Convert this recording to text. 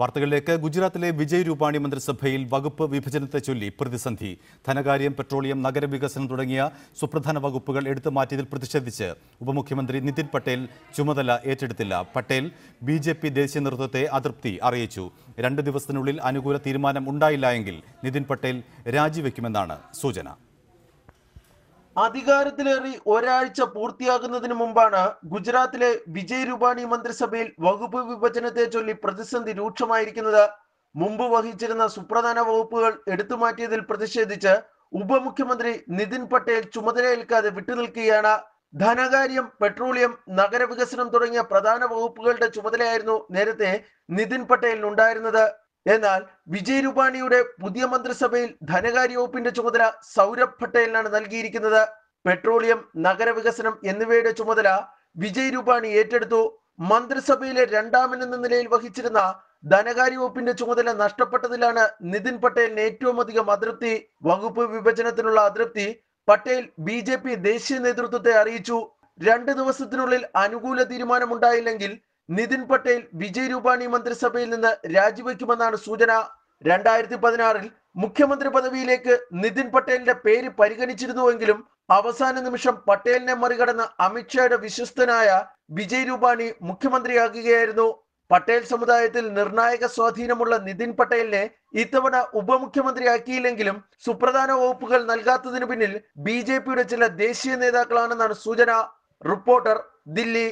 വാർത്തകളിലേക്ക് ഗുജറാത്തിലെ വിജയ് രൂപാണി മന്ത്രിസഭയിൽ വകുപ്പ് വിഭജനത്തെ ചൊല്ലി പ്രതിസന്ധി ധനകാര്യം പെട്രോളിയം നഗരവികസനം തുടങ്ങിയ സുപ്രധാന വകുപ്പുകൾ എടുത്തു മാറ്റിയതിൽ പ്രതിഷേധിച്ച് ഉപമുഖ്യമന്ത്രി നിതിൻ പട്ടേൽ ചുമതല ഏറ്റെടുത്തില്ല പട്ടേൽ ബി ജെ പി ദേശീയ നേതൃത്വത്തെ അതൃപ്തി അറിയിച്ചു രണ്ട് ദിവസത്തിനുള്ളിൽ അനുകൂല തീരുമാനം ഉണ്ടായില്ല എങ്കിൽ നിതിൻ പട്ടേൽ രാജിവെക്കുമെന്നാണ് സൂചന അധികാരത്തിലേറി ഒരാഴ്ച പൂർത്തിയാകുന്നതിന് മുമ്പാണ് ഗുജറാത്തിലെ വിജയ് രൂപാണി മന്ത്രിസഭയിൽ വകുപ്പ് വിഭജനത്തെ ചൊല്ലി പ്രതിസന്ധി രൂക്ഷമായിരിക്കുന്നത് മുമ്പ് വഹിച്ചിരുന്ന സുപ്രധാന വകുപ്പുകൾ എടുത്തുമാറ്റിയതിൽ പ്രതിഷേധിച്ച് ഉപമുഖ്യമന്ത്രി നിതിൻ പട്ടേൽ ചുമതലയേൽക്കാതെ വിട്ടുനിൽക്കുകയാണ് ധനകാര്യം പെട്രോളിയം നഗരവികസനം തുടങ്ങിയ പ്രധാന വകുപ്പുകളുടെ ചുമതലയായിരുന്നു നേരത്തെ നിതിൻ പട്ടേലിനുണ്ടായിരുന്നത് എന്നാൽ വിജയ് രൂപാണിയുടെ പുതിയ മന്ത്രിസഭയിൽ ധനകാര്യ വകുപ്പിന്റെ ചുമതല സൗരഭ് പട്ടേലിനാണ് നൽകിയിരിക്കുന്നത് പെട്രോളിയം നഗരവികസനം എന്നിവയുടെ ചുമതല വിജയ് രൂപാണി ഏറ്റെടുത്തു മന്ത്രിസഭയിലെ രണ്ടാമനെന്ന നിലയിൽ വഹിച്ചിരുന്ന ധനകാര്യ വകുപ്പിന്റെ ചുമതല നഷ്ടപ്പെട്ടതിലാണ് നിതിൻ പട്ടേലിന് ഏറ്റവും അധികം അതൃപ്തി വകുപ്പ് വിഭജനത്തിനുള്ള അതൃപ്തി പട്ടേൽ ബി ജെ പി ദേശീയ നേതൃത്വത്തെ അറിയിച്ചു രണ്ട് ദിവസത്തിനുള്ളിൽ അനുകൂല തീരുമാനമുണ്ടായില്ലെങ്കിൽ നിതിൻ പട്ടേൽ വിജയ് രൂപാണി മന്ത്രിസഭയിൽ നിന്ന് രാജിവെക്കുമെന്നാണ് സൂചന രണ്ടായിരത്തി പതിനാറിൽ മുഖ്യമന്ത്രി പദവിയിലേക്ക് നിതിൻ പട്ടേലിന്റെ പേര് പരിഗണിച്ചിരുന്നുവെങ്കിലും അവസാന നിമിഷം പട്ടേലിനെ മറികടന്ന് അമിത്ഷായുടെ വിശ്വസ്തനായ വിജയ് രൂപാണി മുഖ്യമന്ത്രിയാകുകയായിരുന്നു പട്ടേൽ സമുദായത്തിൽ നിർണായക സ്വാധീനമുള്ള നിതിൻ പട്ടേലിനെ ഇത്തവണ ഉപമുഖ്യമന്ത്രിയാക്കിയില്ലെങ്കിലും സുപ്രധാന വകുപ്പുകൾ നൽകാത്തതിനു പിന്നിൽ ബി ചില ദേശീയ നേതാക്കളാണെന്നാണ് സൂചന റിപ്പോർട്ടർ ദില്ലി